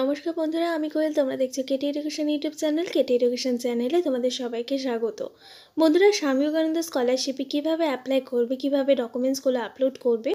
নমস্কার বন্ধুরা আমি কোয়েল তোমরা দেখছো KT education YouTube channel KT education চ্যানেলে তোমাদের সবাইকে স্বাগত বন্ধুরা স্বামী বিবেকানন্দ স্কলারশিপে কীভাবে অ্যাপ্লাই করবে কীভাবে ডকুমেন্টসগুলো আপলোড করবে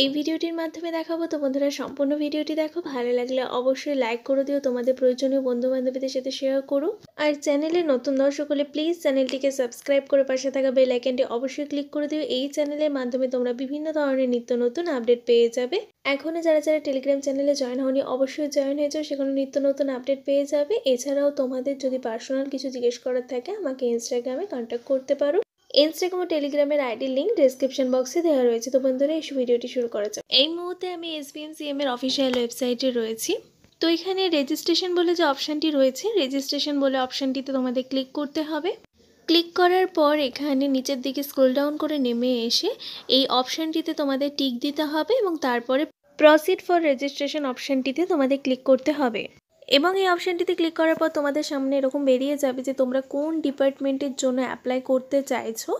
এই ভিডিওটির মাধ্যমে দেখাবো তো বন্ধুরা সম্পূর্ণ ভিডিওটি দেখো ভালো লাগলে অবশ্যই লাইক করে দিও তোমাদের প্রয়োজনীয় বন্ধু বান্ধবীদের সাথে শেয়ার করো আর চ্যানেলে নতুন দর্শক হলে প্লিজ চ্যানেলটিকে সাবস্ক্রাইব করে পাশে থাকা বেল আইকনটি অবশ্যই ক্লিক করে দিও এই চ্যানেলের মাধ্যমে তোমরা বিভিন্ন ধরনের নিত্য নতুন আপডেট পেয়ে যাবে এখনও যারা যারা টেলিগ্রাম চ্যানেলে জয়েন হওনি অবশ্যই জয়েন হয়ে যাও সেখানে নিত্য নতুন আপডেট পেয়ে যাবে এছাড়াও তোমাদের যদি পার্সোনাল কিছু জিজ্ঞেস করার থাকে আমাকে ইনস্টাগ্রামে কন্ট্যাক্ট করতে পারো ইনস্টাগ্রাম ও টেলিগ্রামের আইডি লিঙ্ক ডিসক্রিপশন বক্সে দেওয়া রয়েছে তো বন্ধুরা এই ভিডিওটি শুরু করা যাক এই মুহূর্তে আমি এসবিএম সিএম এর অফিসিয়াল ওয়েবসাইটে রয়েছি তো এখানে রেজিস্ট্রেশন বলে যে অপশানটি রয়েছে রেজিস্ট্রেশন বলে অপশানটিতে তোমাদের ক্লিক করতে হবে ক্লিক করার পর এখানে নিচের দিকে স্ক্রোল ডাউন করে নেমে এসে এই অপশানটিতে তোমাদের টিক দিতে হবে এবং তারপরে প্রসিড ফর রেজিস্ট্রেশন অপশানটিতে তোমাদের ক্লিক করতে হবে এবং এই অপশানটিতে ক্লিক করার পর তোমাদের সামনে এরকম বেরিয়ে যাবে যে তোমরা কোন ডিপার্টমেন্টের জন্য অ্যাপ্লাই করতে চাইছো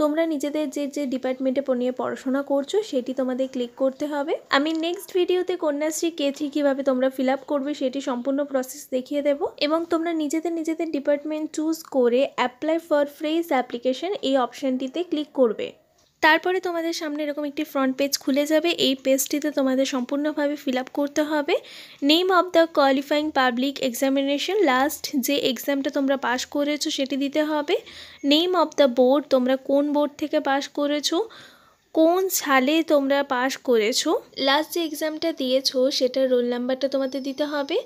তোমরা নিজেদের যে যে ডিপার্টমেন্টে নিয়ে পড়াশোনা করছো সেটি তোমাদের ক্লিক করতে হবে আমি নেক্সট ভিডিওতে কন্যাশ্রী কে থ্রি কীভাবে তোমরা ফিল আপ করবে সেটি সম্পূর্ণ প্রসেস দেখিয়ে দেবো এবং তোমরা নিজেদের নিজেদের ডিপার্টমেন্ট চুজ করে অ্যাপ্লাই ফর ফ্রেস অ্যাপ্লিকেশন এই অপশানটিতে ক্লিক করবে তারপরে তোমাদের সামনে এরকম একটি ফ্রন্ট পেজ খুলে যাবে এই পেজটিতে তোমাদের সম্পূর্ণভাবে ফিল করতে হবে name of the qualifying public examination last যে এক্সামটা তোমরা পাস করেছো সেটি দিতে হবে নেম অব দ্য বোর্ড তোমরা কোন বোর্ড থেকে পাস করেছো কোন সালে তোমরা পাস করেছো লাস্ট যে এক্সামটা দিয়েছো সেটার রোল নাম্বারটা তোমাদের দিতে হবে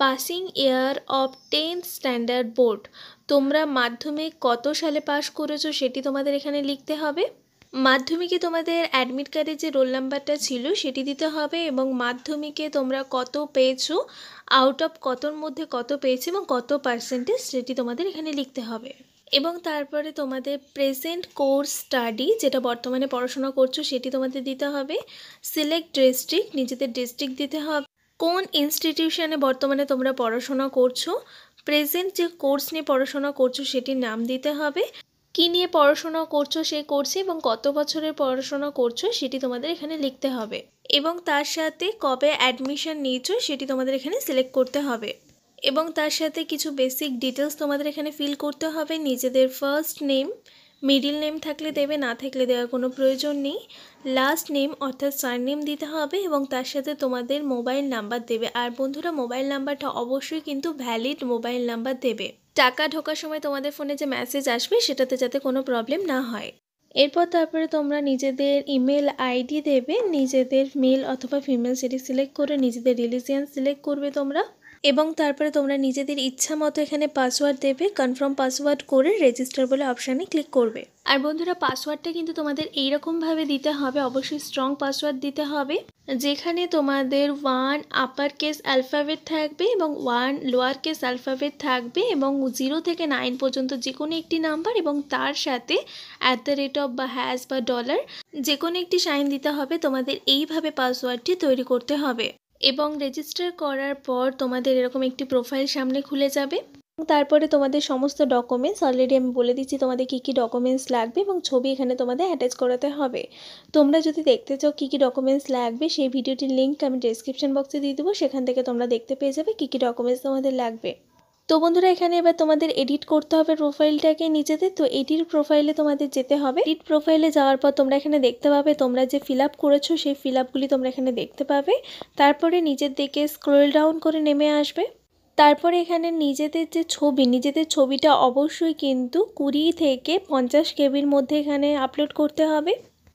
passing year of tenth standard board তোমরা মাধ্যমিক কত সালে পাস করেছো সেটি তোমাদের এখানে লিখতে হবে মাধ্যমিকে তোমাদের অ্যাডমিট কার্ডে যে রোল নাম্বারটা ছিল সেটি দিতে হবে এবং মাধ্যমিকে তোমরা কত পেয়েছো আউট অফ কতর মধ্যে কত পেয়েছো এবং কত পার্সেন্টেজ সেটি তোমাদের এখানে লিখতে হবে এবং তারপরে তোমাদের প্রেজেন্ট কোর্স স্টাডি যেটা বর্তমানে পড়াশোনা করছো সেটি তোমাদের দিতে হবে সিলেক্ট ডিস্ট্রিক্ট নিজেদের ডিস্ট্রিক্ট দিতে হবে কোন ইনস্টিটিউশনে বর্তমানে তোমরা পড়াশোনা করছো প্রেজেন্ট যে কোর্স নিয়ে পড়াশোনা করছো সেটির নাম দিতে হবে কী নিয়ে পড়াশোনা করছো সে করছে এবং কত বছরের পড়াশোনা করছো সেটি তোমাদের এখানে লিখতে হবে এবং তার সাথে কবে অ্যাডমিশন নিয়েছো সেটি তোমাদের এখানে সিলেক্ট করতে হবে এবং তার সাথে কিছু বেসিক ডিটেলস তোমাদের এখানে ফিল করতে হবে নিজেদের ফার্স্ট নেম মিডিল নেম থাকলে দেবে না থাকলে দেওয়ার কোনো প্রয়োজন নেই লাস্ট নেম অর্থাৎ সারনেম দিতে হবে এবং তার সাথে তোমাদের মোবাইল নাম্বার দেবে আর বন্ধুরা মোবাইল নাম্বারটা অবশ্যই কিন্তু ভ্যালিড মোবাইল নাম্বার দেবে টাকা ঢোকার সময় তোমাদের ফোনে যে মেসেজ আসবে সেটাতে যাতে কোনো প্রবলেম না হয় এরপর তারপরে তোমরা নিজেদের ইমেল আইডি দেবে নিজেদের মেল অথবা ফিমেল সেটি সিলেক্ট করে নিজেদের রিলিজিয়ান সিলেক্ট করবে তোমরা এবং তারপরে তোমরা নিজেদের ইচ্ছা মতো এখানে পাসওয়ার্ড দেবে কনফার্ম পাসওয়ার্ড করে রেজিস্টার বলে অপশানে ক্লিক করবে আর বন্ধুরা পাসওয়ার্ডটা কিন্তু তোমাদের এইরকমভাবে দিতে হবে অবশ্যই স্ট্রং পাসওয়ার্ড দিতে হবে যেখানে তোমাদের ওয়ান আপার কেস অ্যালফাবেট থাকবে এবং ওয়ান লোয়ার কেস অ্যালফাবেট থাকবে এবং জিরো থেকে নাইন পর্যন্ত যে কোনো একটি নাম্বার এবং তার সাথে অ্যাট দ্য রেট অফ বা হ্যাশ বা ডলার যে কোনো একটি সাইন দিতে হবে তোমাদের এইভাবে পাসওয়ার্ডটি তৈরি করতে হবে এবং রেজিস্টার করার পর তোমাদের এরকম একটি প্রোফাইল সামনে খুলে যাবে তারপরে তোমাদের সমস্ত ডকুমেন্টস অলরেডি আমি বলে দিচ্ছি তোমাদের কী কী ডকুমেন্টস লাগবে এবং ছবি এখানে তোমাদের অ্যাটাচ করাতে হবে তোমরা যদি দেখতে চাও কী কী ডকুমেন্টস লাগবে সেই ভিডিওটির লিঙ্ক আমি ডেসক্রিপশন বক্সে দিয়ে দেবো সেখান থেকে তোমরা দেখতে পেয়ে যাবে কী কী ডকুমেন্টস তোমাদের লাগবে তো বন্ধুরা এখানে এবার তোমাদের এডিট করতে হবে প্রোফাইলটাকে নিজেদের তো এডিট প্রোফাইলে তোমাদের যেতে হবে এডিট প্রোফাইলে যাওয়ার পর তোমরা এখানে দেখতে পাবে তোমরা যে ফিল আপ করেছো সেই ফিল আপগুলি তোমরা এখানে দেখতে পাবে তারপরে নিজের দিকে স্ক্রোল ডাউন করে নেমে আসবে তারপরে এখানে নিজেদের যে ছবি নিজেদের ছবিটা অবশ্যই কিন্তু কুড়ি থেকে পঞ্চাশ কেবির মধ্যে এখানে আপলোড করতে হবে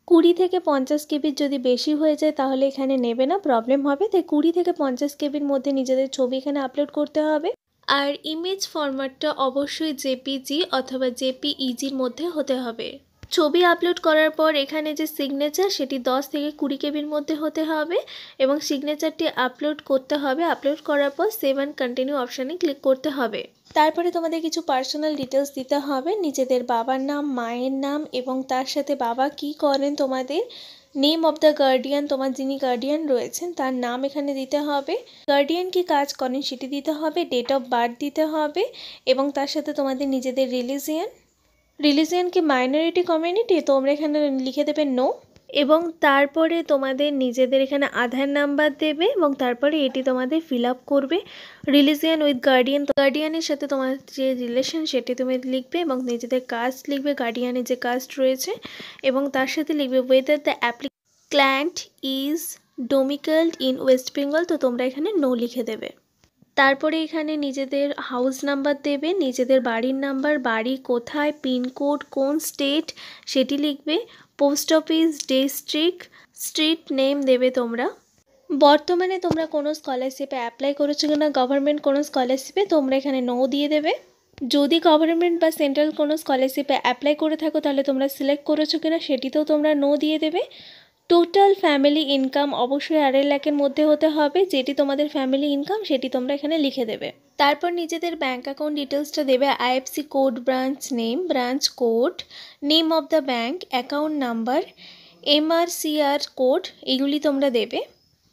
কুড়ি থেকে পঞ্চাশ কেবির যদি বেশি হয়ে যায় তাহলে এখানে নেবে না প্রবলেম হবে তাই কুড়ি থেকে পঞ্চাশ কেবির মধ্যে নিজেদের ছবি এখানে আপলোড করতে হবে আর ইমেজ ফরম্যাটটা অবশ্যই জেপিজি অথবা জেপিইজির মধ্যে হতে হবে ছবি আপলোড করার পর এখানে যে সিগনেচার সেটি 10 থেকে কুড়ি কেবির মধ্যে হতে হবে এবং সিগনেচারটি আপলোড করতে হবে আপলোড করার পর সেভ অ্যান্ড কন্টিনিউ অপশানে ক্লিক করতে হবে তারপরে তোমাদের কিছু পার্সোনাল ডিটেলস দিতে হবে নিজেদের বাবার নাম মায়ের নাম এবং তার সাথে বাবা কি করেন তোমাদের নেম অব দ্য গার্ডিয়ান তোমার যিনি গার্ডিয়ান রয়েছেন তার নাম এখানে দিতে হবে গার্ডিয়ান কি কাজ করেন সেটি দিতে হবে ডেট অফ বার্থ দিতে হবে এবং তার সাথে তোমাদের নিজেদের রিলিজিয়ান রিলিজিয়ান কি মাইনরিটি কমিউনিটি তোমরা এখানে লিখে দেবে নো এবং তারপরে তোমাদের নিজেদের এখানে আধার নাম্বার দেবে এবং তারপরে এটি তোমাদের ফিল আপ করবে রিলিজিয়ান উইথ গার্ডিয়ান গার্ডিয়ানের সাথে তোমার যে রিলেশন সেটি তুমি লিখবে এবং নিজেদের কাস্ট লিখবে গার্ডিয়ানের যে কাস্ট রয়েছে এবং তার সাথে লিখবে whether the applicant is domiciled in West Bengal তো তোমরা এখানে নো লিখে দেবে তারপরে এখানে নিজেদের হাউস নাম্বার দেবে নিজেদের বাড়ির নাম্বার বাড়ি কোথায় পিনকোড কোন স্টেট সেটি লিখবে post office district street name দেবে তোমরা বর্তমানে তোমরা কোনো স্কলারশিপে অ্যাপ্লাই করেছো কিনা গভর্নমেন্ট কোনো স্কলারশিপে তোমরা এখানে নো দিয়ে দেবে যদি গভর্নমেন্ট বা সেন্ট্রাল কোনো স্কলারশিপে অ্যাপ্লাই করে থাকো তাহলে তোমরা সিলেক্ট করেছো কিনা সেটিতেও তোমরা নো দিয়ে দেবে টোটাল ফ্যামিলি ইনকাম অবশ্যই আড়াই লাখের মধ্যে হতে হবে যেটি তোমাদের ফ্যামিলি ইনকাম সেটি তোমরা এখানে লিখে দেবে তারপর নিজেদের ব্যাঙ্ক অ্যাকাউন্ট ডিটেলসটা দেবে IFSC code branch name branch code name of the bank account number MICR code এগুলি তোমরা দেবে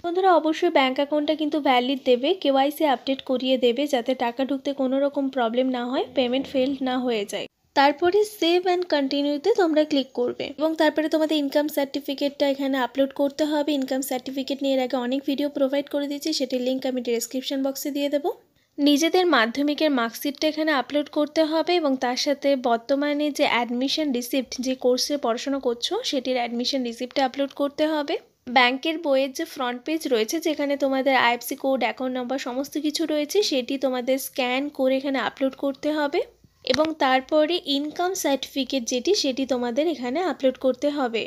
বন্ধুরা অবশ্যই ব্যাঙ্ক অ্যাকাউন্টটা কিন্তু ভ্যালিড দেবে কেওয়াইসি আপডেট করিয়ে দেবে যাতে টাকা ঢুকতে কোনো রকম প্রবলেম না হয় পেমেন্ট ফেল না হয়ে যায় তারপরে সেভ অ্যান্ড কন্টিনিউতে তোমরা ক্লিক করবে এবং তারপরে তোমাদের ইনকাম সার্টিফিকেটটা এখানে আপলোড করতে হবে ইনকাম সার্টিফিকেট নিয়ে এর আগে অনেক ভিডিও প্রোভাইড করে দিয়েছি সেটির লিঙ্ক আমি ডিসক্রিপশান বক্সে দিয়ে দেবো নিজেদের মাধ্যমিকের মার্কশিটটা এখানে আপলোড করতে হবে এবং তার সাথে বর্তমানে যে অ্যাডমিশন রিসিপ্ট যে কোর্সে পড়াশোনা করছো সেটির অ্যাডমিশন রিসিপ্টটা আপলোড করতে হবে ব্যাংকের বইয়ের যে ফ্রন্ট পেজ রয়েছে যেখানে তোমাদের আইএফসি কোড অ্যাকাউন্ট নাম্বার সমস্ত কিছু রয়েছে সেটি তোমাদের স্ক্যান করে এখানে আপলোড করতে হবে এবং তারপরে ইনকাম সার্টিফিকেট যেটি সেটি তোমাদের এখানে আপলোড করতে হবে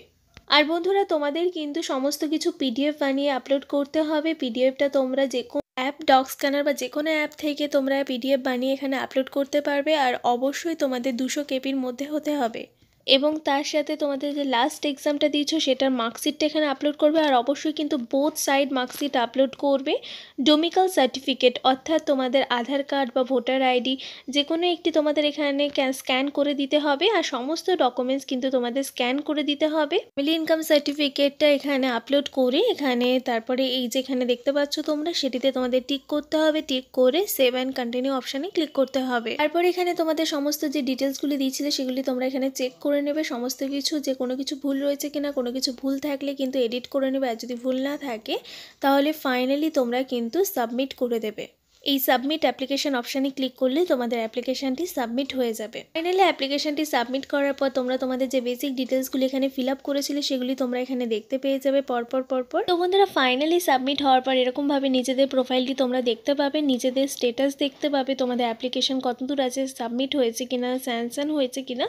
আর বন্ধুরা তোমাদের কিন্তু সমস্ত কিছু পিডিএফ বানিয়ে আপলোড করতে হবে পিডিএফটা তোমরা যে অ্যাপ ডক স্ক্যানার বা যে কোনো অ্যাপ থেকে তোমরা পিডিএফ বানিয়ে এখানে আপলোড করতে পারবে আর অবশ্যই তোমাদের দুশো কেপির মধ্যে হতে হবে এবং তার সাথে তোমাদের যে লাস্ট এক্সামটা দিয়েছো সেটার মার্কশিটটা এখানে আপলোড করবে আর অবশ্যই কিন্তু বোথ সাইড মার্কশিট আপলোড করবে ডোমিকাল সার্টিফিকেট অর্থাৎ তোমাদের আধার কার্ড বা ভোটার আইডি যে কোনো একটি তোমাদের এখানে স্ক্যান করে দিতে হবে আর সমস্ত ডকুমেন্টস কিন্তু তোমাদের স্ক্যান করে দিতে হবে ফ্যামিলি ইনকাম সার্টিফিকেটটা এখানে আপলোড করে এখানে তারপরে এই যেখানে দেখতে পাচ্ছ তোমরা সেটিতে তোমাদের টিক করতে হবে টিক করে সেভ অ্যান্ড কন্টিনিউ অপশানে ক্লিক করতে হবে তারপরে এখানে তোমাদের সমস্ত যে ডিটেলসগুলি দিয়েছিলে সেগুলি তোমরা এখানে চেক করে নেবে সমস্ত কিছু যে কোনো কিছু ভুল রয়েছে কিনা কোনো কিছু ভুল থাকলে কিন্তু এডিট করে নেবে আর যদি ভুল না থাকে তাহলে ফাইনালি তোমরা কিন্তু সাবমিট করে দেবে এই সাবমিট অ্যাপ্লিকেশন অপশানে ক্লিক করলে তোমাদের অ্যাপ্লিকেশানটি সাবমিট হয়ে যাবে ফাইনালি অ্যাপ্লিকেশানটি সাবমিট করার পর তোমরা তোমাদের যে বেসিক ডিটেলসগুলি এখানে ফিল আপ করেছিলে সেগুলি তোমরা এখানে দেখতে পেয়ে যাবে পরপর পরপর তো বন্ধুরা ফাইনালি সাবমিট হওয়ার পর এরকমভাবে নিজেদের প্রোফাইলটি তোমরা দেখতে পাবে নিজেদের স্টেটাস দেখতে পাবে তোমাদের অ্যাপ্লিকেশান কতদূর আছে সাবমিট হয়েছে কিনা স্যানসান হয়েছে কিনা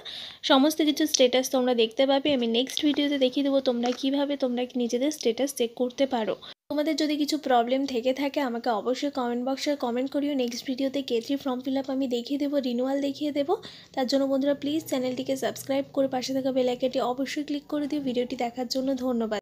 সমস্ত কিছু স্টেটাস তোমরা দেখতে পাবে আমি নেক্সট ভিডিওতে দেখিয়ে দেবো তোমরা কিভাবে তোমরা নিজেদের স্টেটাস চেক করতে পারো তোমাদের যদি কিছু প্রবলেম থেকে থাকে আমাকে অবশ্যই কমেন্ট বক্সে কমেন্ট করিও নেক্সট ভিডিওতে K three form fill up আমি দেখিয়ে দেবো রিনুয়াল দেখিয়ে দেবো তার জন্য বন্ধুরা প্লিজ চ্যানেলটিকে সাবস্ক্রাইব করে পাশে থাকা বেলাইকেটি অবশ্যই ক্লিক করে দিও ভিডিওটি দেখার জন্য ধন্যবাদ